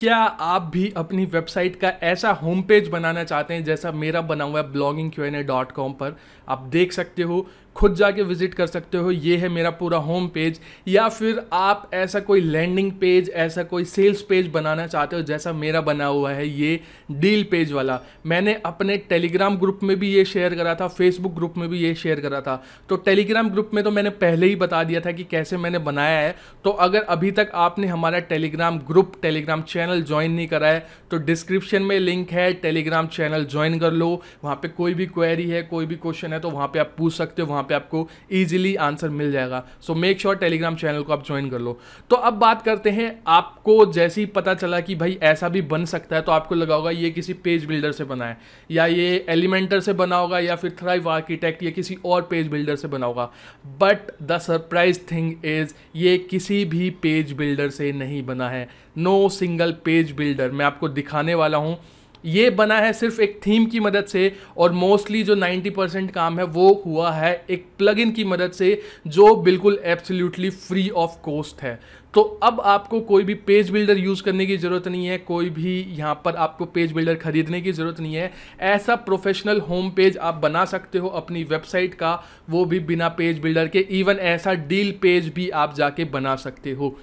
क्या आप भी अपनी वेबसाइट का ऐसा होम पेज बनाना चाहते हैं जैसा मेरा बना हुआ है blogging Q N A dot com पर आप देख सकते हो खुद जाके विजिट कर सकते हो ये है मेरा पूरा होम पेज या फिर आप ऐसा कोई लैंडिंग पेज ऐसा कोई सेल्स पेज बनाना चाहते हो जैसा मेरा बना हुआ है ये डील पेज वाला मैंने अपने टेलीग्राम ग्रुप में भी ये शेयर करा था फेसबुक ग्रुप में भी ये शेयर करा था तो टेलीग्राम ग्रुप में तो मैंने पहले ही बता दिया था कि कैसे मैंने बनाया है तो अगर अभी तक आपने हमारा Telegram group Telegram channel join नहीं करा है तो डिस्क्रिप्शन में लिंक है टेलीग्राम चैनल ज्वाइन कर लो वहाँ पर कोई भी क्वेरी है कोई भी क्वेश्चन है तो वहाँ पर आप पूछ सकते हो वहाँ पे आपको ईजिली आंसर मिल जाएगा so make sure Telegram channel को आप ज्वाइन कर लो तो अब बात करते हैं आपको जैसे ही पता चला कि भाई ऐसा भी बन सकता है तो आपको लगा होगा ये किसी पेज बिल्डर से बना है या ये एलिमेंटर से बना होगा या फिर थ्राइव आर्किटेक्ट या किसी और पेज बिल्डर से बना होगा but the surprise thing is ये किसी भी पेज बिल्डर से नहीं बना है नो सिंगल पेज बिल्डर मैं आपको दिखाने वाला हूँ ये बना है सिर्फ एक थीम की मदद से और मोस्टली जो 90 परसेंट काम है वो हुआ है एक प्लगइन की मदद से जो बिल्कुल एब्सोल्युटली फ्री ऑफ कॉस्ट है तो अब आपको कोई भी पेज बिल्डर यूज़ करने की ज़रूरत नहीं है कोई भी यहाँ पर आपको पेज बिल्डर खरीदने की ज़रूरत नहीं है ऐसा प्रोफेशनल होम पेज आप बना सकते हो अपनी वेबसाइट का वो भी बिना पेज बिल्डर के इवन ऐसा डील पेज भी आप जाके बना सकते हो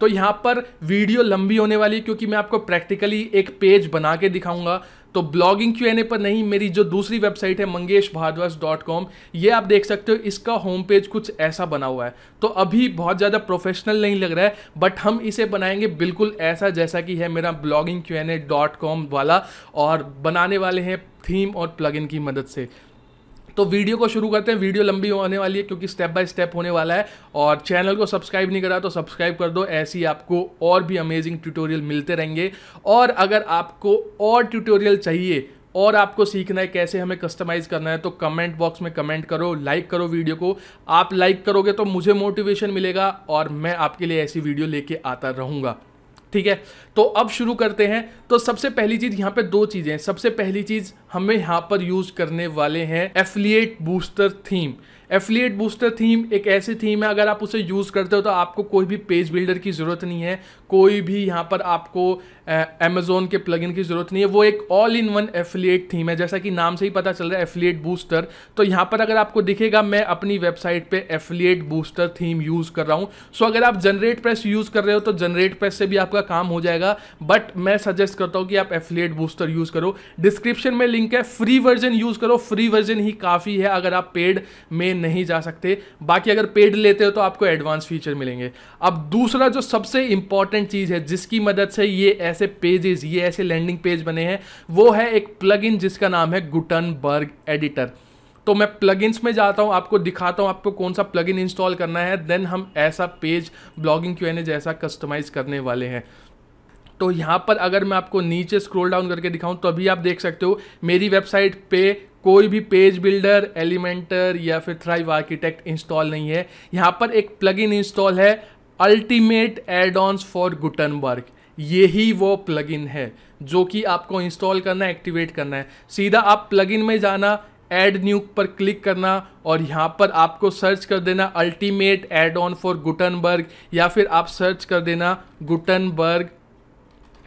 तो यहाँ पर वीडियो लंबी होने वाली क्योंकि मैं आपको प्रैक्टिकली एक पेज बना के दिखाऊंगा तो ब्लॉगिंग क्यू एन ए पर नहीं मेरी जो दूसरी वेबसाइट है मंगेश भारद्वाज डॉट कॉम ये आप देख सकते हो इसका होम पेज कुछ ऐसा बना हुआ है तो अभी बहुत ज़्यादा प्रोफेशनल नहीं लग रहा है बट हम इसे बनाएंगे बिल्कुल ऐसा जैसा कि है मेरा blogging Q N A dot com वाला और बनाने वाले हैं थीम और प्लगइन की मदद से तो वीडियो को शुरू करते हैं वीडियो लंबी होने वाली है क्योंकि स्टेप बाय स्टेप होने वाला है और चैनल को सब्सक्राइब नहीं करा तो सब्सक्राइब कर दो ऐसी आपको और भी अमेजिंग ट्यूटोरियल मिलते रहेंगे और अगर आपको और ट्यूटोरियल चाहिए और आपको सीखना है कैसे हमें कस्टमाइज करना है तो कमेंट बॉक्स में कमेंट करो लाइक करो वीडियो को आप लाइक करोगे तो मुझे मोटिवेशन मिलेगा और मैं आपके लिए ऐसी वीडियो लेके आता रहूँगा ठीक है तो अब शुरू करते हैं तो सबसे पहली चीज़ यहाँ पे दो चीज़ें हैं सबसे पहली चीज़ हमें यहाँ पर यूज़ करने वाले हैं affiliate booster theme affiliate booster theme एक ऐसी थीम है अगर आप उसे यूज़ करते हो तो आपको कोई भी पेज बिल्डर की ज़रूरत नहीं है कोई भी यहाँ पर आपको अमेजोन के प्लग की ज़रूरत नहीं है वो एक all in one affiliate theme है जैसा कि नाम से ही पता चल रहा है एफिलिएट बूस्टर तो यहां पर अगर आपको दिखेगा मैं अपनी वेबसाइट पे एफिलिएट बूस्टर थीम यूज़ कर रहा हूँ सो अगर आप जनरेट प्रेस यूज़ कर रहे हो तो जनरेट प्रेस से भी आपका काम हो जाएगा बट मैं सजेस्ट करता हूँ कि आप एफिलिएट बूस्टर यूज़ करो डिस्क्रिप्शन में लिंक है फ्री वर्जन यूज़ करो फ्री वर्जन ही काफ़ी है अगर आप पेड में नहीं जा सकते बाकी अगर पेड लेते हो तो आपको एडवांस फीचर मिलेंगे अब दूसरा जो सबसे इंपॉर्टेंट चीज़ है जिसकी मदद से ये ऐसा ऐसे पेजेस ये ऐसे लैंडिंग पेज बने हैं वो है एक प्लग जिसका नाम है गुटनबर्ग एडिटर तो मैं प्लगइन्स में जाता हूँ आपको दिखाता हूँ आपको कौन सा प्लगइन इंस्टॉल करना है देन हम ऐसा पेज ब्लॉगिंग क्यू एन जैसा कस्टमाइज़ करने वाले हैं तो यहाँ पर अगर मैं आपको नीचे स्क्रॉल डाउन करके दिखाऊं तो अभी आप देख सकते हो मेरी वेबसाइट पे कोई भी पेज बिल्डर एलिमेंटर या फिर थ्राइव आर्किटेक्ट इंस्टॉल नहीं है यहाँ पर एक प्लगइन इंस्टॉल है ultimate add ons for Gutenberg यही वो प्लगइन है जो कि आपको इंस्टॉल करना है एक्टिवेट करना है सीधा आप प्लगइन में जाना एड न्यू पर क्लिक करना और यहाँ पर आपको सर्च कर देना ultimate add on for Gutenberg या फिर आप सर्च कर देना Gutenberg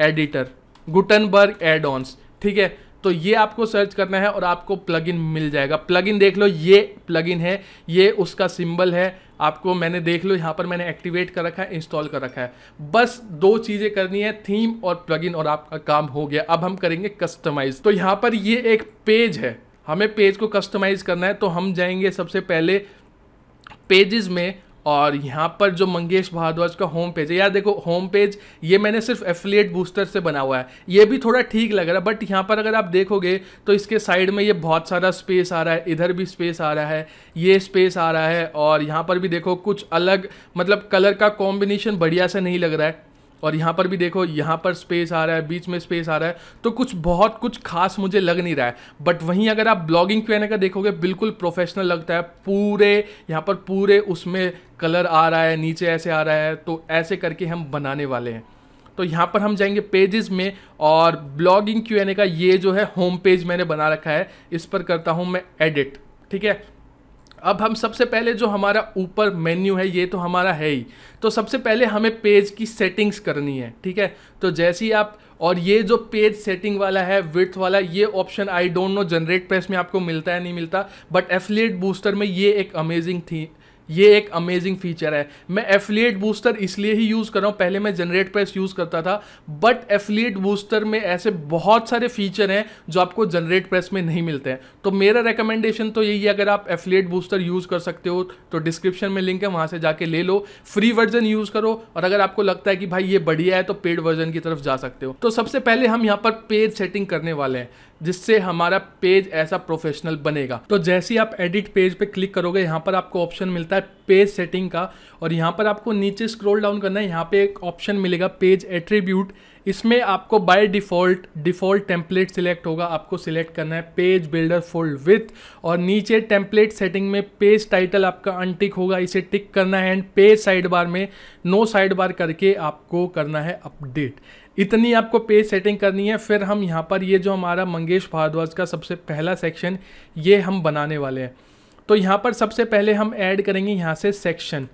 editor Gutenberg add ons ठीक है तो ये आपको सर्च करना है और आपको प्लगइन मिल जाएगा प्लगइन देख लो ये प्लगइन है ये उसका सिंबल है आपको मैंने देख लो यहाँ पर मैंने एक्टिवेट कर रखा है इंस्टॉल कर रखा है बस दो चीज़ें करनी है थीम और प्लगइन और आपका काम हो गया अब हम करेंगे कस्टमाइज तो यहाँ पर ये एक पेज है हमें पेज को कस्टमाइज़ करना है तो हम जाएंगे सबसे पहले पेजेस में और यहाँ पर जो मंगेश भारद्वाज का होम पेज है यार देखो होम पेज ये मैंने सिर्फ एफिलिएट बूस्टर से बना हुआ है ये भी थोड़ा ठीक लग रहा है बट यहाँ पर अगर आप देखोगे तो इसके साइड में ये बहुत सारा स्पेस आ रहा है इधर भी स्पेस आ रहा है ये स्पेस आ रहा है और यहाँ पर भी देखो कुछ अलग मतलब कलर का कॉम्बिनेशन बढ़िया से नहीं लग रहा है और यहाँ पर भी देखो यहाँ पर स्पेस आ रहा है बीच में स्पेस आ रहा है तो कुछ बहुत कुछ खास मुझे लग नहीं रहा है बट वहीं अगर आप ब्लॉगिंग क्वेने का देखोगे बिल्कुल प्रोफेशनल लगता है पूरे यहाँ पर पूरे उसमें कलर आ रहा है नीचे ऐसे आ रहा है तो ऐसे करके हम बनाने वाले हैं तो यहाँ पर हम जाएंगे पेजेस में और ब्लॉगिंग क्यू का ये जो है होम पेज मैंने बना रखा है इस पर करता हूँ मैं एडिट ठीक है अब हम सबसे पहले जो हमारा ऊपर मेन्यू है ये तो हमारा है ही तो सबसे पहले हमें पेज की सेटिंग्स करनी है ठीक है तो जैसे ही आप और ये जो पेज सेटिंग वाला है विथ वाला ये option I don't know GeneratePress में आपको मिलता है नहीं मिलता बट एफिलिएट बूस्टर में ये एक अमेजिंग थी ये एक अमेजिंग फीचर है मैं एफिलिएट बूस्टर इसलिए ही यूज़ कर रहा हूँ पहले मैं जनरेट प्रेस यूज़ करता था बट एफिलिएट बूस्टर में ऐसे बहुत सारे फीचर हैं जो आपको जनरेट प्रेस में नहीं मिलते हैं तो मेरा रिकमेंडेशन तो यही है अगर आप एफिलिएट बूस्टर यूज़ कर सकते हो तो डिस्क्रिप्शन में लिंक है वहाँ से जाके ले लो फ्री वर्जन यूज़ करो और अगर आपको लगता है कि भाई ये बढ़िया है तो पेड वर्जन की तरफ जा सकते हो तो सबसे पहले हम यहाँ पर पेज सेटिंग करने वाले हैं जिससे हमारा पेज ऐसा प्रोफेशनल बनेगा तो जैसे ही आप एडिट पेज पे क्लिक करोगे यहाँ पर आपको ऑप्शन मिलता है है पेज सेटिंग का और यहाँ पर आपको नीचे स्क्रॉल डाउन करना है यहाँ पे एक ऑप्शन मिलेगा पेज एट्रीब्यूट इसमें आपको by default default template select होगा आपको सिलेक्ट करना है पेज बिल्डर फोल्ड विथ और नीचे टेम्पलेट सेटिंग में पेज टाइटल आपका अनटिक होगा इसे टिक करना है एंड पेज साइड बार में नो साइड बार करके आपको करना है अपडेट इतनी आपको पेज सेटिंग करनी है फिर हम यहाँ पर ये जो हमारा मंगेश भारद्वाज का सबसे पहला सेक्शन ये हम बनाने वाले हैं तो यहाँ पर सबसे पहले हम ऐड करेंगे यहाँ से सेक्शन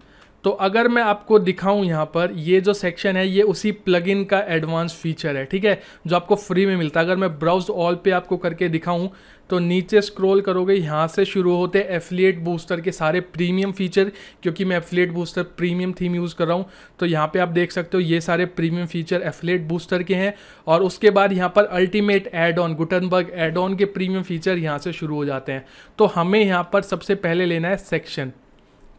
तो अगर मैं आपको दिखाऊं यहाँ पर ये जो सेक्शन है ये उसी प्लगइन का एडवांस फीचर है ठीक है जो आपको फ्री में मिलता है अगर मैं ब्राउज ऑल पे आपको करके दिखाऊं तो नीचे स्क्रॉल करोगे यहाँ से शुरू होते एफिलिएट बूस्टर के सारे प्रीमियम फीचर क्योंकि मैं affiliate booster premium theme use कर रहा हूँ तो यहाँ पर आप देख सकते हो ये सारे प्रीमियम फीचर एफिलेट बूस्टर के हैं और उसके बाद यहाँ पर ultimate add on Gutenberg add on के प्रीमियम फीचर यहाँ से शुरू हो जाते हैं तो हमें यहाँ पर सबसे पहले लेना है सेक्शन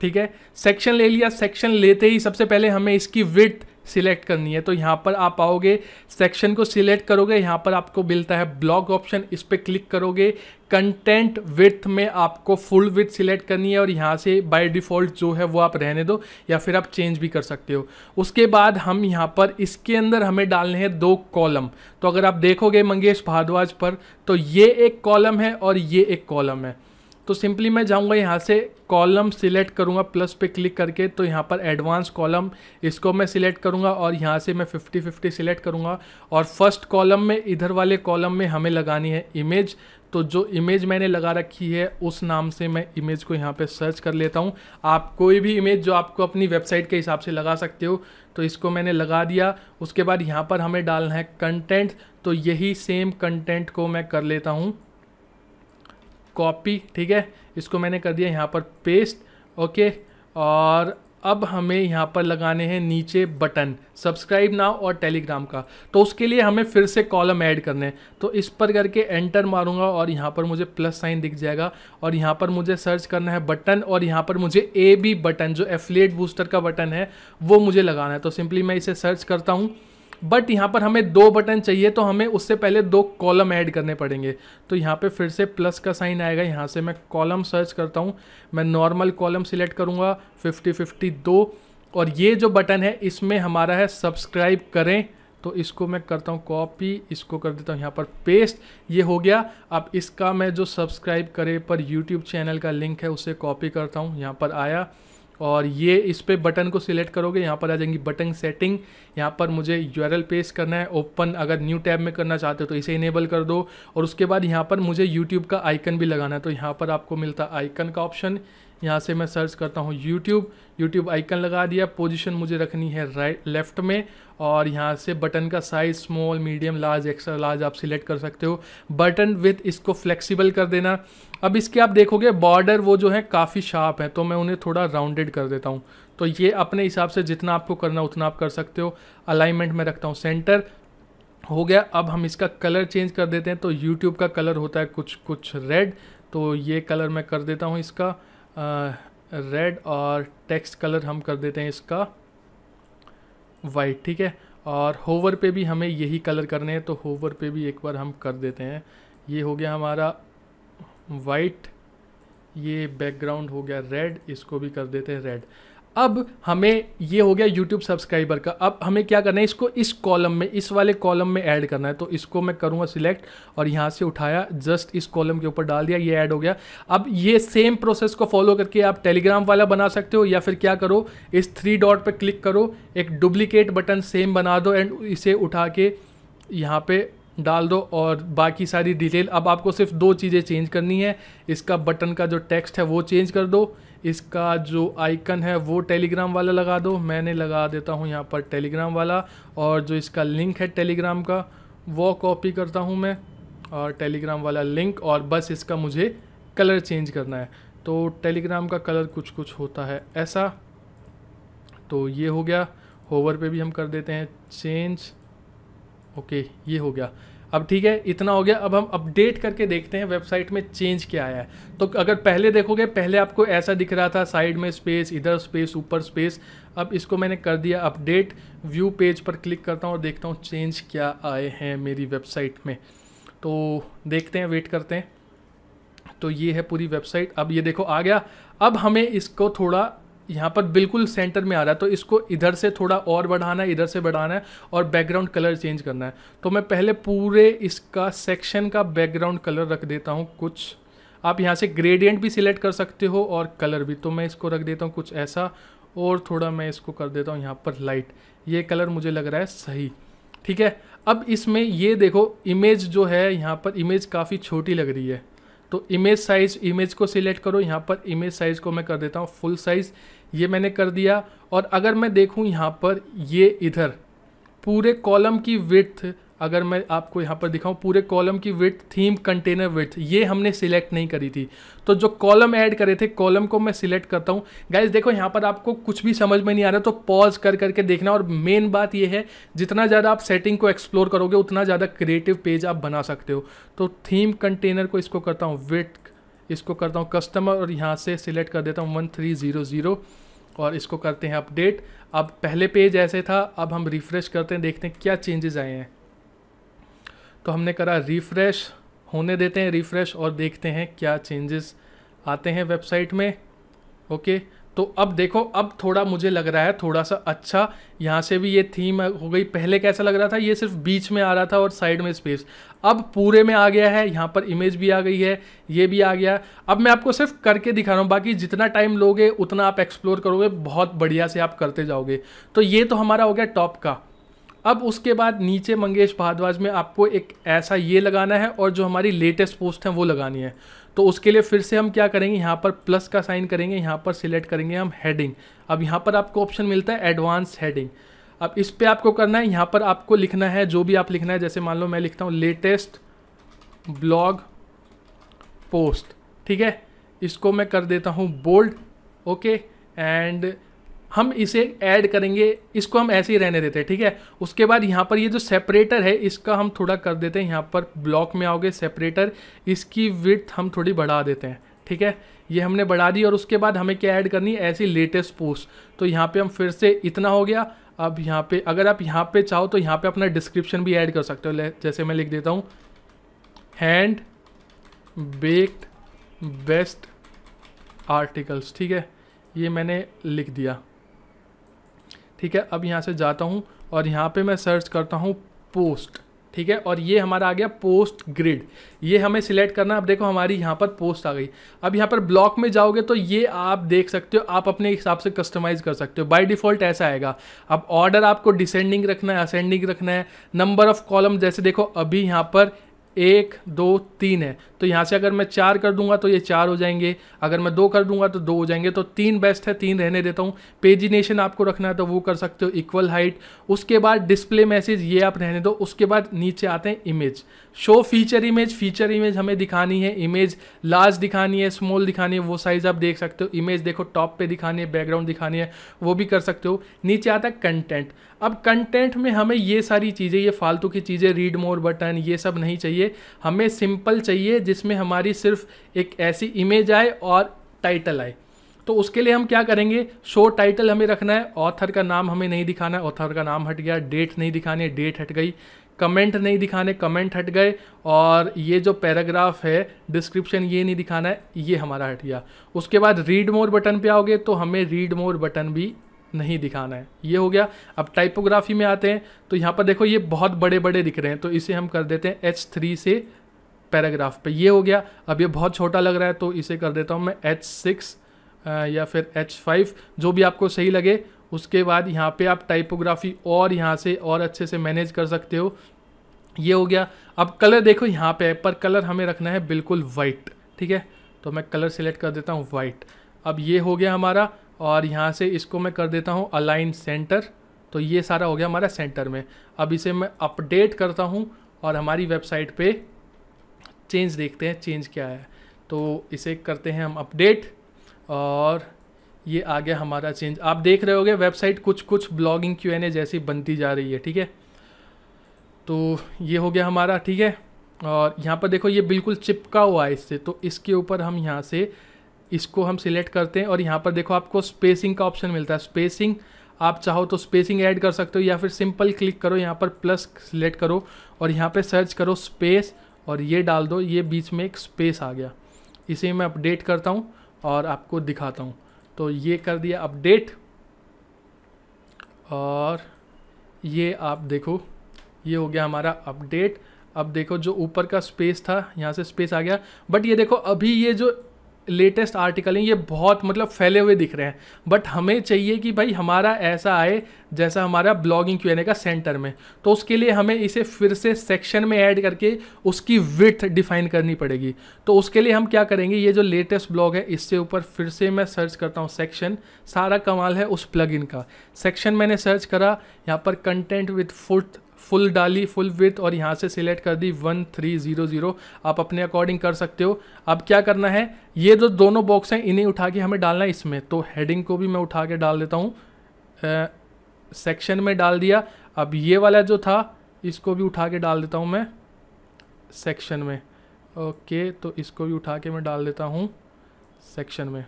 ठीक है सेक्शन ले लिया सेक्शन लेते ही सबसे पहले हमें इसकी विथ सिलेक्ट करनी है तो यहाँ पर आप आओगे सेक्शन को सिलेक्ट करोगे यहाँ पर आपको मिलता है ब्लॉग ऑप्शन इस पर क्लिक करोगे कंटेंट विथ में आपको फुल विथ सिलेक्ट करनी है और यहाँ से बाय डिफ़ॉल्ट जो है वो आप रहने दो या फिर आप चेंज भी कर सकते हो उसके बाद हम यहाँ पर इसके अंदर हमें डालने हैं दो कॉलम तो अगर आप देखोगे मंगेश भारद्वाज पर तो ये एक कॉलम है और ये एक कॉलम है तो सिंपली मैं जाऊंगा यहाँ से कॉलम सिलेक्ट करूँगा प्लस पे क्लिक करके तो यहाँ पर एडवांस कॉलम इसको मैं सिलेक्ट करूँगा और यहाँ से मैं 50 50 सिलेक्ट करूँगा और फर्स्ट कॉलम में इधर वाले कॉलम में हमें लगानी है इमेज तो जो इमेज मैंने लगा रखी है उस नाम से मैं इमेज को यहाँ पे सर्च कर लेता हूँ आप कोई भी इमेज जो आपको अपनी वेबसाइट के हिसाब से लगा सकते हो तो इसको मैंने लगा दिया उसके बाद यहाँ पर हमें डालना है कंटेंट तो यही सेम कंटेंट को मैं कर लेता हूँ कॉपी ठीक है इसको मैंने कर दिया यहाँ पर पेस्ट ओके और अब हमें यहाँ पर लगाने हैं नीचे बटन सब्सक्राइब नाउ और टेलीग्राम का तो उसके लिए हमें फिर से कॉलम ऐड करने हैं तो इस पर करके एंटर मारूंगा और यहाँ पर मुझे प्लस साइन दिख जाएगा और यहाँ पर मुझे सर्च करना है बटन और यहाँ पर मुझे ए बी बटन जो एफिलेट बूस्टर का बटन है वो मुझे लगाना है तो सिंपली मैं इसे सर्च करता हूँ बट यहाँ पर हमें दो बटन चाहिए तो हमें उससे पहले दो कॉलम ऐड करने पड़ेंगे तो यहाँ पे फिर से प्लस का साइन आएगा यहाँ से मैं कॉलम सर्च करता हूँ मैं नॉर्मल कॉलम सिलेक्ट करूँगा फिफ्टी फिफ्टी दो और ये जो बटन है इसमें हमारा है सब्सक्राइब करें तो इसको मैं करता हूँ कॉपी इसको कर देता हूँ यहाँ पर पेस्ट ये हो गया अब इसका मैं जो सब्सक्राइब करे पर यूट्यूब चैनल का लिंक है उसे कॉपी करता हूँ यहाँ पर आया और ये इस पर बटन को सिलेक्ट करोगे यहाँ पर आ जाएंगी बटन सेटिंग यहाँ पर मुझे यू पेस्ट करना है ओपन अगर न्यू टैब में करना चाहते हो तो इसे इनेबल कर दो और उसके बाद यहाँ पर मुझे यूट्यूब का आइकन भी लगाना है तो यहाँ पर आपको मिलता है आइकन का ऑप्शन यहाँ से मैं सर्च करता हूँ यूट्यूब यूट्यूब आइकन लगा दिया पोजीशन मुझे रखनी है राइट लेफ्ट में और यहाँ से बटन का size small medium large extra large आप सिलेक्ट कर सकते हो बटन विथ इसको फ्लेक्सिबल कर देना अब इसके आप देखोगे बॉर्डर वो जो है काफ़ी शार्प है तो मैं उन्हें थोड़ा राउंडेड कर देता हूँ तो ये अपने हिसाब से जितना आपको करना उतना आप कर सकते हो अलाइनमेंट में रखता हूँ सेंटर हो गया अब हम इसका कलर चेंज कर देते हैं तो यूट्यूब का कलर होता है कुछ कुछ रेड तो ये कलर मैं कर देता हूँ इसका रेड और टेक्स्ट कलर हम कर देते हैं इसका वाइट ठीक है और होवर पे भी हमें यही कलर करने हैं तो होवर पे भी एक बार हम कर देते हैं ये हो गया हमारा वाइट ये बैकग्राउंड हो गया रेड इसको भी कर देते हैं रेड अब हमें ये हो गया यूट्यूब सब्सक्राइबर का अब हमें क्या करना है इसको इस कॉलम में इस वाले कॉलम में ऐड करना है तो इसको मैं करूँगा सिलेक्ट और यहाँ से उठाया जस्ट इस कॉलम के ऊपर डाल दिया ये ऐड हो गया अब ये सेम प्रोसेस को फॉलो करके आप टेलीग्राम वाला बना सकते हो या फिर क्या करो इस थ्री डॉट पर क्लिक करो एक डुप्लीकेट बटन सेम बना दो एंड इसे उठा के यहाँ पर डाल दो और बाकी सारी डिटेल अब आपको सिर्फ दो चीज़ें चेंज करनी है इसका बटन का जो टेक्स्ट है वो चेंज कर दो इसका जो आइकन है वो टेलीग्राम वाला लगा दो मैंने लगा देता हूँ यहाँ पर टेलीग्राम वाला और जो इसका लिंक है टेलीग्राम का वो कॉपी करता हूँ मैं और टेलीग्राम वाला लिंक और बस इसका मुझे कलर चेंज करना है तो टेलीग्राम का कलर कुछ कुछ होता है ऐसा तो ये हो गया होवर पे भी हम कर देते हैं चेंज ओके ये हो गया अब ठीक है इतना हो गया अब हम अपडेट करके देखते हैं वेबसाइट में चेंज क्या आया है तो अगर पहले देखोगे पहले आपको ऐसा दिख रहा था साइड में स्पेस इधर स्पेस ऊपर स्पेस अब इसको मैंने कर दिया अपडेट व्यू पेज पर क्लिक करता हूँ और देखता हूँ चेंज क्या आए हैं मेरी वेबसाइट में तो देखते हैं वेट करते हैं तो ये है पूरी वेबसाइट अब ये देखो आ गया अब हमें इसको थोड़ा यहाँ पर बिल्कुल सेंटर में आ रहा है तो इसको इधर से थोड़ा और बढ़ाना है इधर से बढ़ाना है और बैकग्राउंड कलर चेंज करना है तो मैं पहले पूरे इसका सेक्शन का बैकग्राउंड कलर रख देता हूँ कुछ आप यहाँ से ग्रेडियंट भी सिलेक्ट कर सकते हो और कलर भी तो मैं इसको रख देता हूँ कुछ ऐसा और थोड़ा मैं इसको कर देता हूँ यहाँ पर लाइट ये कलर मुझे लग रहा है सही ठीक है अब इसमें ये देखो इमेज जो है यहाँ पर इमेज काफ़ी छोटी लग रही है तो इमेज साइज इमेज को सिलेक्ट करो यहाँ पर इमेज साइज़ को मैं कर देता हूँ फुल साइज़ ये मैंने कर दिया और अगर मैं देखूँ यहाँ पर ये इधर पूरे कॉलम की विथ अगर मैं आपको यहाँ पर दिखाऊँ पूरे कॉलम की विथ थीम कंटेनर विथ ये हमने सिलेक्ट नहीं करी थी तो जो कॉलम ऐड करे थे कॉलम को मैं सिलेक्ट करता हूँ गाइज देखो यहाँ पर आपको कुछ भी समझ में नहीं आ रहा तो पॉज कर करके देखना और मेन बात ये है जितना ज़्यादा आप सेटिंग को एक्सप्लोर करोगे उतना ज़्यादा क्रिएटिव पेज आप बना सकते हो तो थीम कंटेनर को इसको करता हूँ विथ इसको करता हूँ कस्टमर और यहाँ से सिलेक्ट कर देता हूँ वन थ्री ज़ीरो ज़ीरो और इसको करते हैं अपडेट अब पहले पेज ऐसे था अब हम रिफ़्रेश करते हैं देखते हैं क्या चेंजेस आए हैं तो हमने करा रिफ़्रेश होने देते हैं रिफ़्रेश और देखते हैं क्या चेंजेस आते हैं वेबसाइट में ओके तो अब देखो अब थोड़ा मुझे लग रहा है थोड़ा सा अच्छा यहाँ से भी ये थीम हो गई पहले कैसा लग रहा था ये सिर्फ बीच में आ रहा था और साइड में स्पेस अब पूरे में आ गया है यहाँ पर इमेज भी आ गई है ये भी आ गया अब मैं आपको सिर्फ करके दिखा रहा हूँ बाकी जितना टाइम लोगे उतना आप एक्सप्लोर करोगे बहुत बढ़िया से आप करते जाओगे तो ये तो हमारा हो गया टॉप का अब उसके बाद नीचे मंगेश भारद्वाज में आपको एक ऐसा ये लगाना है और जो हमारी लेटेस्ट पोस्ट है वो लगानी है तो उसके लिए फिर से हम क्या करेंगे यहाँ पर प्लस का साइन करेंगे यहाँ पर सिलेक्ट करेंगे हम हेडिंग अब यहाँ पर आपको ऑप्शन मिलता है एडवांस हेडिंग अब इस पर आपको करना है यहाँ पर आपको लिखना है जो भी आप लिखना है जैसे मान लो मैं लिखता हूँ लेटेस्ट ब्लॉग पोस्ट ठीक है इसको मैं कर देता हूँ बोल्ड ओके एंड हम इसे ऐड करेंगे इसको हम ऐसे ही रहने देते हैं ठीक है उसके बाद यहाँ पर ये जो सेपरेटर है इसका हम थोड़ा कर देते हैं यहाँ पर ब्लॉक में आओगे सेपरेटर इसकी विथ हम थोड़ी बढ़ा देते हैं ठीक है ये हमने बढ़ा दी और उसके बाद हमें क्या ऐड करनी है ऐसी लेटेस्ट पोस्ट तो यहाँ पे हम फिर से इतना हो गया अब यहाँ पे अगर आप यहाँ पे चाहो तो यहाँ पे अपना डिस्क्रिप्शन भी ऐड कर सकते हो जैसे मैं लिख देता हूँ हैंड बेक्ड बेस्ट आर्टिकल्स ठीक है ये मैंने लिख दिया ठीक है अब यहाँ से जाता हूँ और यहाँ पे मैं सर्च करता हूँ पोस्ट ठीक है और ये हमारा आ गया पोस्ट ग्रिड ये हमें सिलेक्ट करना है अब देखो हमारी यहाँ पर पोस्ट आ गई अब यहाँ पर ब्लॉक में जाओगे तो ये आप देख सकते हो आप अपने हिसाब से कस्टमाइज़ कर सकते हो बाय डिफ़ॉल्ट ऐसा आएगा अब ऑर्डर आपको डिसेंडिंग रखना है असेंडिंग रखना है नंबर ऑफ कॉलम जैसे देखो अभी यहाँ पर एक दो तीन है तो यहाँ से अगर मैं चार कर दूंगा तो ये चार हो जाएंगे अगर मैं दो कर दूंगा तो दो हो जाएंगे तो तीन बेस्ट है तीन रहने देता हूँ पेजिनेशन आपको रखना है तो वो कर सकते हो इक्वल हाइट उसके बाद डिस्प्ले मैसेज ये आप रहने दो उसके बाद नीचे आते हैं image show feature image feature image हमें दिखानी है इमेज लार्ज दिखानी है स्मॉल दिखानी है वो साइज आप देख सकते हो इमेज देखो टॉप पर दिखानी है बैकग्राउंड दिखानी है वो भी कर सकते हो नीचे आता है कंटेंट अब कंटेंट में हमें ये सारी चीज़ें ये फालतू की चीज़ें रीड मोर बटन ये सब नहीं चाहिए हमें सिंपल चाहिए जिसमें हमारी सिर्फ एक ऐसी इमेज आए और टाइटल आए तो उसके लिए हम क्या करेंगे शो टाइटल हमें रखना है ऑथर का नाम हमें नहीं दिखाना है ऑथर का नाम हट गया डेट नहीं दिखानी है डेट हट गई कमेंट नहीं दिखाने कमेंट हट गए और ये जो पैराग्राफ है डिस्क्रिप्शन ये नहीं दिखाना है ये हमारा हट गया उसके बाद रीड मोर बटन पे आओगे तो हमें रीड मोर बटन भी नहीं दिखाना है ये हो गया अब टाइपोग्राफी में आते हैं तो यहाँ पर देखो ये बहुत बड़े बड़े दिख रहे हैं तो इसे हम कर देते हैं एच थ्री से पैराग्राफ पे ये हो गया अब ये बहुत छोटा लग रहा है तो इसे कर देता हूँ मैं एच सिक्स या फिर एच फाइव जो भी आपको सही लगे उसके बाद यहाँ पे आप टाइपोग्राफी और यहाँ से और अच्छे से मैनेज कर सकते हो ये हो गया अब कलर देखो यहाँ पे है पर कलर हमें रखना है बिल्कुल वाइट ठीक है तो मैं कलर सेलेक्ट कर देता हूँ वाइट अब ये हो गया हमारा और यहाँ से इसको मैं कर देता हूँ अलाइन सेंटर तो ये सारा हो गया हमारा सेंटर में अब इसे मैं अपडेट करता हूँ और हमारी वेबसाइट पे चेंज देखते हैं चेंज क्या है तो इसे करते हैं हम अपडेट और ये आ गया हमारा चेंज आप देख रहे होगे वेबसाइट कुछ कुछ ब्लॉगिंग क्यू एन ए जैसी बनती जा रही है ठीक है तो ये हो गया हमारा ठीक है और यहाँ पर देखो ये बिल्कुल चिपका हुआ है इससे तो इसके ऊपर हम यहाँ से इसको हम सिलेक्ट करते हैं और यहाँ पर देखो आपको स्पेसिंग का ऑप्शन मिलता है स्पेसिंग आप चाहो तो स्पेसिंग ऐड कर सकते हो या फिर सिंपल क्लिक करो यहाँ पर प्लस सिलेक्ट करो और यहाँ पे सर्च करो स्पेस और ये डाल दो ये बीच में एक स्पेस आ गया इसे मैं अपडेट करता हूँ और आपको दिखाता हूँ तो ये कर दिया अपडेट और ये आप देखो ये हो गया हमारा अपडेट अब देखो जो ऊपर का स्पेस था यहाँ से स्पेस आ गया बट ये देखो अभी ये जो लेटेस्ट आर्टिकल हैं ये बहुत मतलब फैले हुए दिख रहे हैं बट हमें चाहिए कि भाई हमारा ऐसा आए जैसा हमारा ब्लॉगिंग क्यू का सेंटर में तो उसके लिए हमें इसे फिर से सेक्शन में ऐड करके उसकी विथ डिफाइन करनी पड़ेगी तो उसके लिए हम क्या करेंगे ये जो लेटेस्ट ब्लॉग है इससे ऊपर फिर से मैं सर्च करता हूँ सेक्शन सारा कमाल है उस इन का सेक्शन मैंने सर्च करा यहाँ पर कंटेंट विथ फुट फुल डाली फुल विथ और यहाँ से सिलेक्ट कर दी वन थ्री ज़ीरो ज़ीरो आप अपने अकॉर्डिंग कर सकते हो अब क्या करना है ये जो दोनों बॉक्स हैं इन्हें उठा के हमें डालना है इसमें तो हेडिंग को भी मैं उठा के डाल देता हूँ सेक्शन में डाल दिया अब ये वाला जो था इसको भी उठा के डाल देता हूँ मैं सेक्शन में ओके तो इसको भी उठा के मैं डाल देता हूँ सेक्शन में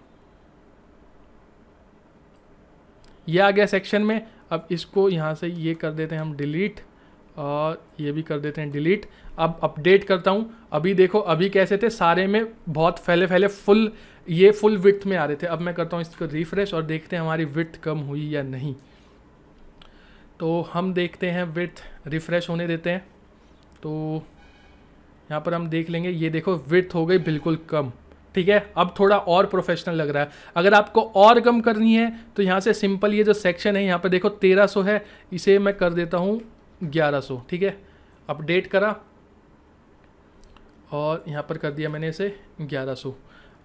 ये आ गया सेक्शन में अब इसको यहाँ से ये कर देते हैं हम डिलीट और ये भी कर देते हैं डिलीट अब अपडेट करता हूँ अभी देखो अभी कैसे थे सारे में बहुत फैले फैले फुल ये फुल विथ में आ रहे थे अब मैं करता हूँ इसको रिफ्रेश और देखते हैं हमारी विथ कम हुई या नहीं तो हम देखते हैं विथ रिफ्रेश होने देते हैं तो यहाँ पर हम देख लेंगे ये देखो विथ हो गई बिल्कुल कम ठीक है अब थोड़ा और प्रोफेशनल लग रहा है अगर आपको और कम करनी है तो यहाँ से सिंपल ये जो सेक्शन है यहाँ पर देखो 1300 है इसे मैं कर देता हूँ ग्यारह सौ ठीक है अपडेट करा और यहाँ पर कर दिया मैंने इसे ग्यारह सौ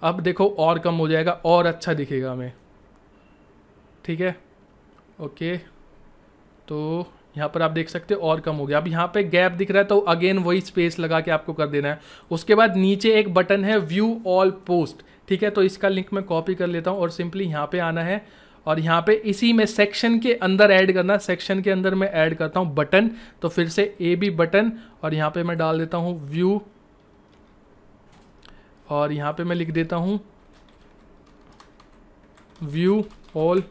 अब देखो और कम हो जाएगा और अच्छा दिखेगा हमें ठीक है ओके तो यहाँ पर आप देख सकते हो और कम हो गया अब यहाँ पे गैप दिख रहा है तो अगेन वही स्पेस लगा के आपको कर देना है उसके बाद नीचे एक बटन है व्यू ऑल पोस्ट ठीक है तो इसका लिंक मैं कॉपी कर लेता हूँ और सिंपली यहाँ पे आना है और यहाँ पे इसी में सेक्शन के अंदर ऐड करना सेक्शन के अंदर मैं ऐड करता हूँ बटन तो फिर से ए बी बटन और यहाँ पे मैं डाल देता हूँ व्यू और यहाँ पे मैं लिख देता हूँ व्यू ऑल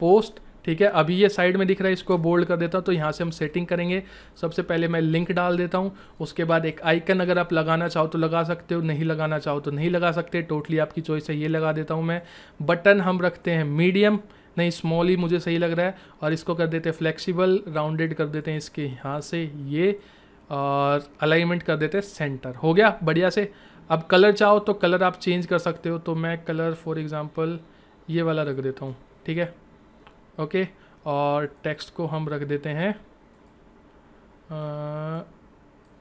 पोस्ट ठीक है अभी ये साइड में दिख रहा है इसको बोल्ड कर देता हूँ तो यहाँ से हम सेटिंग करेंगे सबसे पहले मैं लिंक डाल देता हूँ उसके बाद एक आइकन अगर आप लगाना चाहो तो लगा सकते हो नहीं लगाना चाहो तो नहीं लगा सकते टोटली आपकी चॉइस है ये लगा देता हूँ मैं बटन हम रखते हैं मीडियम नहीं स्मॉल ही मुझे सही लग रहा है और इसको कर देते हैं फ्लेक्सिबल राउंडेड कर देते हैं इसके यहाँ से ये और अलाइनमेंट कर देते हैं सेंटर हो गया बढ़िया से अब कलर चाहो तो कलर आप चेंज कर सकते हो तो मैं कलर फॉर एग्ज़ाम्पल ये वाला रख देता हूँ ठीक है ओके और टेक्स्ट को हम रख देते हैं आ,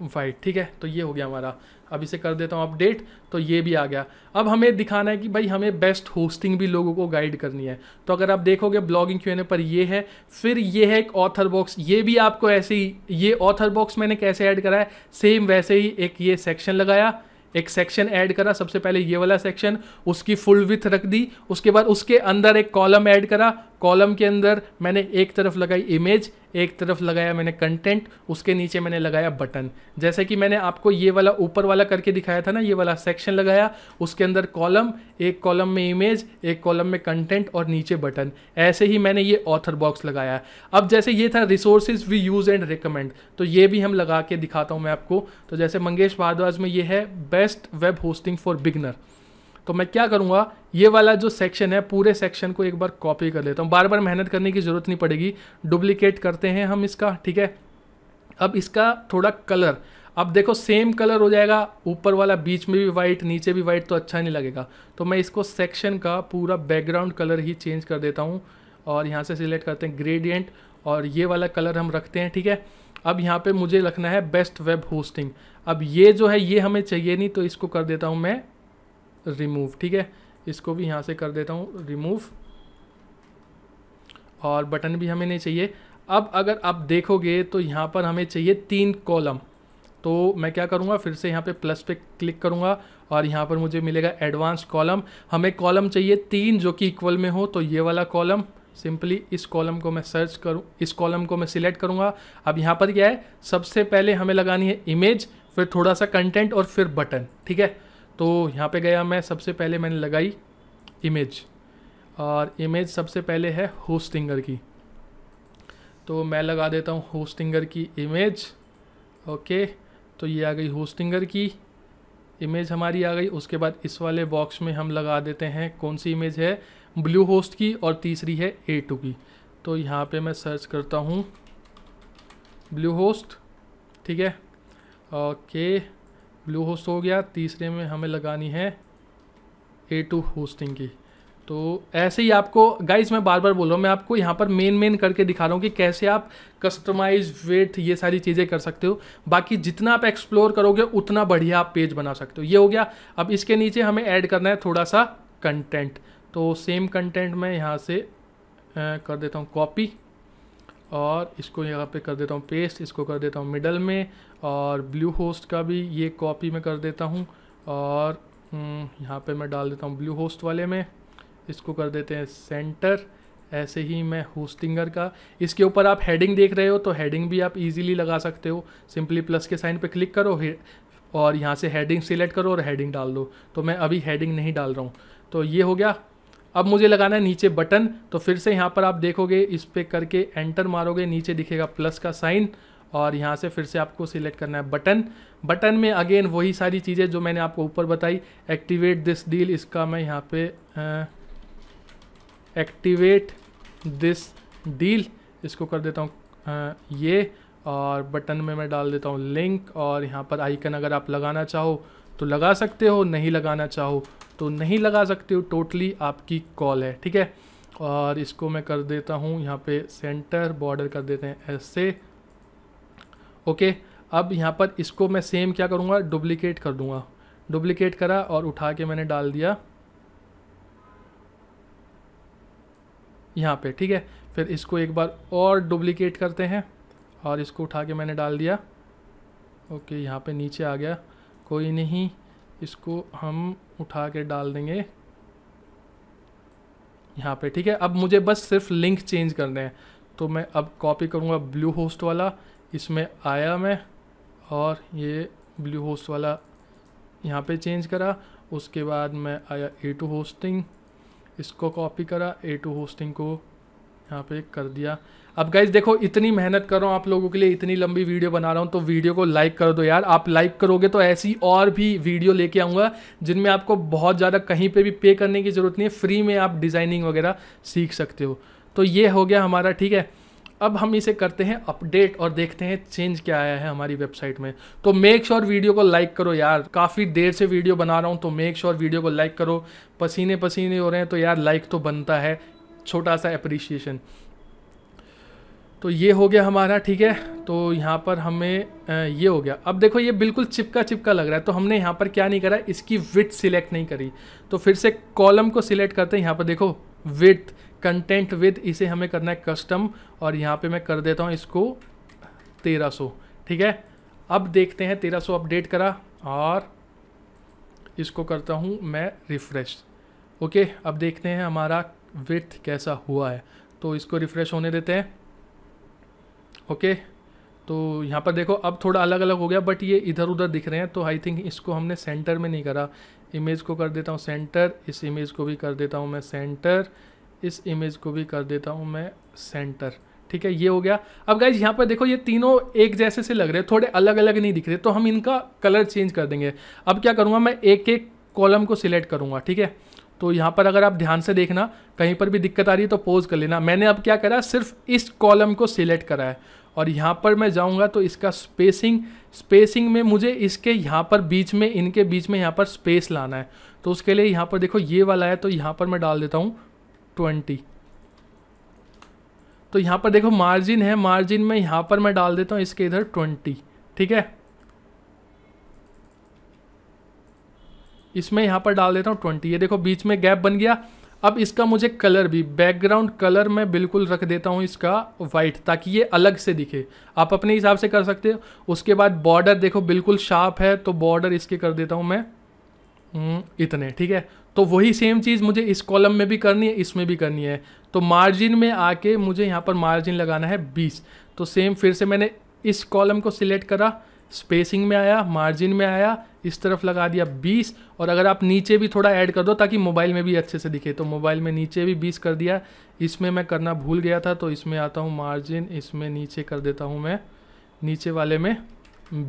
वाइट ठीक है तो ये हो गया हमारा अब इसे कर देता हूँ अपडेट तो ये भी आ गया अब हमें दिखाना है कि भाई हमें बेस्ट होस्टिंग भी लोगों को गाइड करनी है तो अगर आप देखोगे ब्लॉगिंग क्यों पर ये है फिर ये है एक ऑथर बॉक्स ये भी आपको ऐसे ही ये ऑथर बॉक्स मैंने कैसे ऐड करा है सेम वैसे ही एक ये सेक्शन लगाया एक सेक्शन ऐड करा सबसे पहले ये वाला सेक्शन उसकी फुल विथ रख दी उसके बाद उसके अंदर एक कॉलम ऐड करा कॉलम के अंदर मैंने एक तरफ लगाई इमेज एक तरफ लगाया मैंने कंटेंट उसके नीचे मैंने लगाया बटन जैसे कि मैंने आपको ये वाला ऊपर वाला करके दिखाया था ना ये वाला सेक्शन लगाया उसके अंदर कॉलम एक कॉलम में इमेज एक कॉलम में कंटेंट और नीचे बटन ऐसे ही मैंने ये ऑथर बॉक्स लगाया अब जैसे ये था resources we use and recommend तो ये भी हम लगा के दिखाता हूँ मैं आपको तो जैसे मंगेश भारद्वाज में ये है best web hosting for beginner तो मैं क्या करूँगा ये वाला जो सेक्शन है पूरे सेक्शन को एक बार कॉपी कर लेता हूँ बार बार मेहनत करने की ज़रूरत नहीं पड़ेगी डुप्लीकेट करते हैं हम इसका ठीक है अब इसका थोड़ा कलर अब देखो सेम कलर हो जाएगा ऊपर वाला बीच में भी वाइट नीचे भी वाइट तो अच्छा नहीं लगेगा तो मैं इसको सेक्शन का पूरा बैकग्राउंड कलर ही चेंज कर देता हूँ और यहाँ से सिलेक्ट करते हैं ग्रेडियंट और ये वाला कलर हम रखते हैं ठीक है अब यहाँ पे मुझे रखना है बेस्ट वेब होस्टिंग अब ये जो है ये हमें चाहिए नहीं तो इसको कर देता हूँ मैं रिमूव ठीक है इसको भी यहाँ से कर देता हूँ रिमूव और बटन भी हमें नहीं चाहिए अब अगर आप देखोगे तो यहाँ पर हमें चाहिए तीन कॉलम तो मैं क्या करूँगा फिर से यहाँ पे प्लस पे क्लिक करूँगा और यहाँ पर मुझे मिलेगा एडवांस कॉलम हमें कॉलम चाहिए तीन जो कि इक्वल में हो तो ये वाला कॉलम सिंपली इस कॉलम को मैं सर्च करूँ इस कॉलम को मैं सिलेक्ट करूँगा अब यहाँ पर क्या है सबसे पहले हमें लगानी है इमेज फिर थोड़ा सा कंटेंट और फिर बटन ठीक है तो यहाँ पे गया मैं सबसे पहले मैंने लगाई इमेज और इमेज सबसे पहले है होस्टिंगर की तो मैं लगा देता हूँ होस्टिंगर की इमेज ओके तो ये आ गई होस्टिंगर की इमेज हमारी आ गई उसके बाद इस वाले बॉक्स में हम लगा देते हैं कौन सी इमेज है ब्लू होस्ट की और तीसरी है ए टू की तो यहाँ पे मैं सर्च करता हूँ ब्लू होस्ट ठीक है ओके ब्लू होस्ट हो गया तीसरे में हमें लगानी है ए टू होस्टिंग की तो ऐसे ही आपको गाइज मैं बार बार बोल रहा हूँ मैं आपको यहाँ पर मेन मेन करके दिखा रहा हूँ कि कैसे आप कस्टमाइज वेट ये सारी चीज़ें कर सकते हो बाकी जितना आप एक्सप्लोर करोगे उतना बढ़िया आप पेज बना सकते हो ये हो गया अब इसके नीचे हमें ऐड करना है थोड़ा सा कंटेंट तो सेम कंटेंट मैं यहाँ से आ, कर देता हूँ कॉपी और इसको यहाँ पे कर देता हूँ पेस्ट इसको कर देता हूँ मिडल में और ब्लू होस्ट का भी ये कॉपी में कर देता हूँ और हम्म, यहाँ पे मैं डाल देता हूँ ब्लू होस्ट वाले में इसको कर देते हैं सेंटर ऐसे ही मैं होस्टिंगर का इसके ऊपर आप हेडिंग देख रहे हो तो हेडिंग भी आप इजीली लगा सकते हो सिंपली प्लस के साइन पे क्लिक करो और यहाँ से हेडिंग सिलेक्ट करो और हेडिंग डाल दो तो मैं अभी हेडिंग नहीं डाल रहा हूँ तो ये हो गया अब मुझे लगाना है नीचे बटन तो फिर से यहाँ पर आप देखोगे इस पर करके एंटर मारोगे नीचे दिखेगा प्लस का साइन और यहाँ से फिर से आपको सिलेक्ट करना है बटन बटन में अगेन वही सारी चीज़ें जो मैंने आपको ऊपर बताई एक्टिवेट दिस डील इसका मैं यहाँ पे एक्टिवेट दिस डील इसको कर देता हूँ ये और बटन में मैं डाल देता हूँ लिंक और यहाँ पर आइकन अगर आप लगाना चाहो तो लगा सकते हो नहीं लगाना चाहो तो नहीं लगा सकते हो टोटली आपकी कॉल है ठीक है और इसको मैं कर देता हूँ यहाँ पे सेंटर बॉर्डर कर देते हैं ऐसे ओके अब यहाँ पर इसको मैं सेम क्या करूँगा डुप्लीकेट कर दूँगा डुप्लीकेट करा और उठा के मैंने डाल दिया यहाँ पे ठीक है फिर इसको एक बार और डुप्लीकेट करते हैं और इसको उठा के मैंने डाल दिया ओके यहाँ पे नीचे आ गया कोई नहीं इसको हम उठा के डाल देंगे यहाँ पे ठीक है अब मुझे बस सिर्फ लिंक चेंज करने हैं तो मैं अब कॉपी करूँगा ब्लू होस्ट वाला इसमें आया मैं और ये ब्लू होस्ट वाला यहाँ पे चेंज करा उसके बाद मैं आया ए टू होस्टिंग इसको कॉपी करा ए टू होस्टिंग को यहाँ पे कर दिया अब गाइज देखो इतनी मेहनत कर रहा हूँ आप लोगों के लिए इतनी लंबी वीडियो बना रहा हूँ तो वीडियो को लाइक कर दो यार आप लाइक करोगे तो ऐसी और भी वीडियो लेके आऊँगा जिनमें आपको बहुत ज़्यादा कहीं पर भी पे करने की ज़रूरत नहीं है फ्री में आप डिज़ाइनिंग वगैरह सीख सकते हो तो ये हो गया हमारा ठीक है अब हम इसे करते हैं अपडेट और देखते हैं चेंज क्या आया है हमारी वेबसाइट में तो मेक श्योर वीडियो को लाइक करो यार काफ़ी देर से वीडियो बना रहा हूँ तो मेक श्योर वीडियो को लाइक करो पसीने पसीने हो रहे हैं तो यार लाइक तो बनता है छोटा सा अप्रिशिएशन तो ये हो गया हमारा ठीक है तो यहाँ पर हमें ये हो गया अब देखो ये बिल्कुल चिपका चिपका लग रहा है तो हमने यहाँ पर क्या नहीं करा इसकी विथ सिलेक्ट नहीं करी तो फिर से कॉलम को सिलेक्ट करते हैं यहाँ पर देखो विथ कंटेंट विथ इसे हमें करना है कस्टम और यहाँ पे मैं कर देता हूँ इसको 1300 ठीक है अब देखते हैं 1300 अपडेट करा और इसको करता हूँ मैं रिफ़्रेश ओके अब देखते हैं हमारा विथ कैसा हुआ है तो इसको रिफ़्रेश होने देते हैं ओके तो यहाँ पर देखो अब थोड़ा अलग अलग हो गया बट ये इधर उधर दिख रहे हैं तो आई थिंक इसको हमने सेंटर में नहीं करा इमेज को कर देता हूँ सेंटर इस इमेज को भी कर देता हूँ मैं सेंटर इस इमेज को भी कर देता हूँ मैं सेंटर ठीक है ये हो गया अब गाइज यहाँ पर देखो ये तीनों एक जैसे से लग रहे हैं थोड़े अलग अलग नहीं दिख रहे तो हम इनका कलर चेंज कर देंगे अब क्या करूँगा मैं एक एक कॉलम को सिलेक्ट करूँगा ठीक है तो यहाँ पर अगर आप ध्यान से देखना कहीं पर भी दिक्कत आ रही है तो पोज कर लेना मैंने अब क्या करा सिर्फ इस कॉलम को सिलेक्ट करा है और यहाँ पर मैं जाऊँगा तो इसका स्पेसिंग स्पेसिंग में मुझे इसके यहाँ पर बीच में इनके बीच में यहाँ पर स्पेस लाना है तो उसके लिए यहाँ पर देखो ये वाला है तो यहाँ पर मैं डाल देता हूँ ट्वेंटी तो यहाँ पर देखो मार्जिन है मार्जिन में यहाँ पर मैं डाल देता हूँ इसके इधर ट्वेंटी ठीक है इसमें यहाँ पर डाल देता हूँ ट्वेंटी ये देखो बीच में गैप बन गया अब इसका मुझे कलर भी बैकग्राउंड कलर मैं बिल्कुल रख देता हूँ इसका वाइट ताकि ये अलग से दिखे आप अपने हिसाब से कर सकते हो उसके बाद बॉर्डर देखो बिल्कुल शार्प है तो बॉर्डर इसके कर देता हूँ मैं हम्म, इतने ठीक है तो वही सेम चीज़ मुझे इस कॉलम में भी करनी है इसमें भी करनी है तो मार्जिन में आके मुझे यहाँ पर मार्जिन लगाना है बीस तो सेम फिर से मैंने इस कॉलम को सिलेक्ट करा स्पेसिंग में आया मार्जिन में आया इस तरफ लगा दिया बीस और अगर आप नीचे भी थोड़ा ऐड कर दो ताकि मोबाइल में भी अच्छे से दिखे तो मोबाइल में नीचे भी बीस कर दिया इसमें मैं करना भूल गया था तो इसमें आता हूँ मार्जिन इसमें नीचे कर देता हूँ मैं नीचे वाले में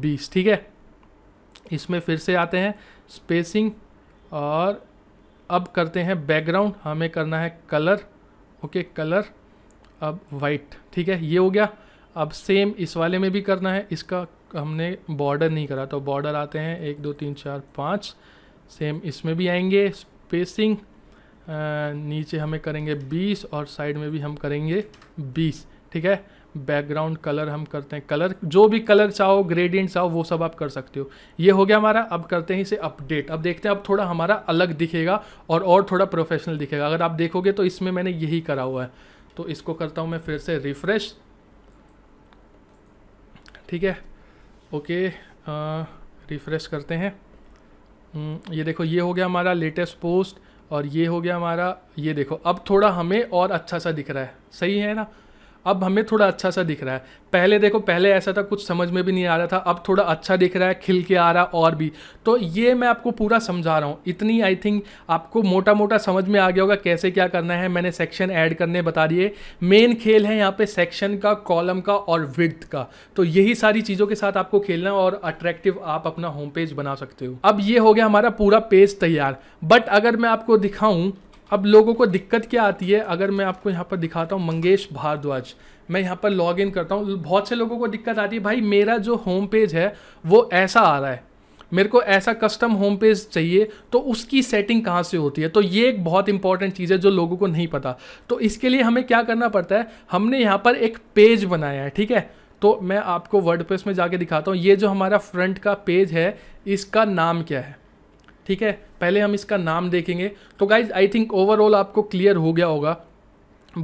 बीस ठीक है इसमें फिर से आते हैं स्पेसिंग और अब करते हैं बैकग्राउंड हमें करना है कलर ओके कलर अब वाइट ठीक है ये हो गया अब सेम इस वाले में भी करना है इसका हमने बॉर्डर नहीं करा तो बॉर्डर आते हैं एक दो तीन चार पाँच सेम इसमें भी आएंगे स्पेसिंग नीचे हमें करेंगे बीस और साइड में भी हम करेंगे बीस ठीक है बैकग्राउंड कलर हम करते हैं कलर जो भी कलर चाहो ग्रेडियंट चाहो वो सब आप कर सकते हो ये हो गया हमारा अब करते हैं इसे अपडेट अब देखते हैं अब थोड़ा हमारा अलग दिखेगा और और थोड़ा प्रोफेशनल दिखेगा अगर आप देखोगे तो इसमें मैंने यही करा हुआ है तो इसको करता हूँ मैं फिर से रिफ्रेश ठीक है ओके रिफ़्रेश करते हैं हम्म, ये देखो ये हो गया हमारा लेटेस्ट पोस्ट और ये हो गया हमारा ये देखो अब थोड़ा हमें और अच्छा सा दिख रहा है सही है ना अब हमें थोड़ा अच्छा सा दिख रहा है पहले देखो पहले ऐसा था कुछ समझ में भी नहीं आ रहा था अब थोड़ा अच्छा दिख रहा है खिल के आ रहा और भी तो ये मैं आपको पूरा समझा रहा हूँ इतनी आई थिंक आपको मोटा मोटा समझ में आ गया होगा कैसे क्या करना है मैंने सेक्शन ऐड करने बता दिए मेन खेल है यहाँ पे सेक्शन का कॉलम का और विथ का तो यही सारी चीज़ों के साथ आपको खेलना और अट्रैक्टिव आप अपना होम पेज बना सकते हो अब ये हो गया हमारा पूरा पेज तैयार बट अगर मैं आपको दिखाऊँ अब लोगों को दिक्कत क्या आती है अगर मैं आपको यहाँ पर दिखाता हूँ मंगेश भारद्वाज मैं यहाँ पर लॉग इन करता हूँ बहुत से लोगों को दिक्कत आती है भाई मेरा जो होम पेज है वो ऐसा आ रहा है मेरे को ऐसा कस्टम होम पेज चाहिए तो उसकी सेटिंग कहाँ से होती है तो ये एक बहुत इंपॉर्टेंट चीज़ है जो लोगों को नहीं पता तो इसके लिए हमें क्या करना पड़ता है हमने यहाँ पर एक पेज बनाया है ठीक है तो मैं आपको वर्ड में जाके दिखाता हूँ ये जो हमारा फ्रंट का पेज है इसका नाम क्या है ठीक है पहले हम इसका नाम देखेंगे तो गाइज आई थिंक ओवरऑल आपको क्लियर हो गया होगा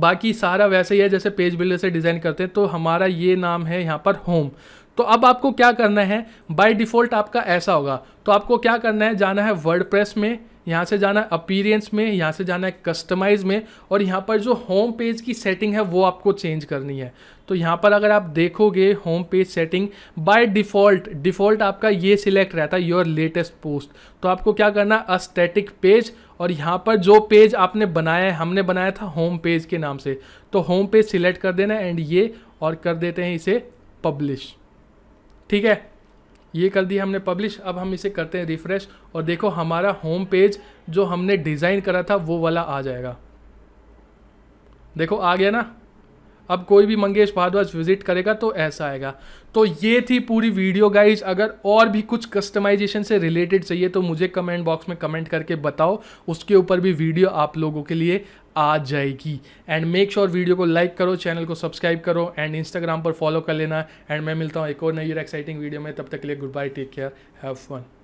बाकी सारा वैसे ही है जैसे पेज बिल्डर से डिज़ाइन करते हैं तो हमारा ये नाम है यहाँ पर होम तो अब आपको क्या करना है बाय डिफ़ॉल्ट आपका ऐसा होगा तो आपको क्या करना है जाना है वर्ड में यहाँ से जाना है अपीरियंस में यहाँ से जाना है कस्टमाइज में और यहाँ पर जो होम पेज की सेटिंग है वो आपको चेंज करनी है तो यहाँ पर अगर आप देखोगे home page setting by default default आपका ये सिलेक्ट रहता है योर लेटेस्ट पोस्ट तो आपको क्या करना है अस्टैटिक पेज और यहाँ पर जो पेज आपने बनाया है हमने बनाया था होम पेज के नाम से तो होम पेज सिलेक्ट कर देना एंड ये और कर देते हैं इसे पब्लिश ठीक है ये कर दिया हमने पब्लिश अब हम इसे करते हैं रिफ़्रेश और देखो हमारा होम पेज जो हमने डिज़ाइन करा था वो वाला आ जाएगा देखो आ गया ना अब कोई भी मंगेश भारद्वाज विजिट करेगा तो ऐसा आएगा तो ये थी पूरी वीडियो गाइज अगर और भी कुछ कस्टमाइजेशन से रिलेटेड चाहिए तो मुझे कमेंट बॉक्स में कमेंट करके बताओ उसके ऊपर भी वीडियो आप लोगों के लिए आ जाएगी एंड मेक श्योर वीडियो को लाइक करो चैनल को सब्सक्राइब करो एंड इंस्टाग्राम पर फॉलो कर लेना एंड मैं मिलता हूँ एक और नई और एक्साइटिंग वीडियो में तब तक के लिए good bye take care have fun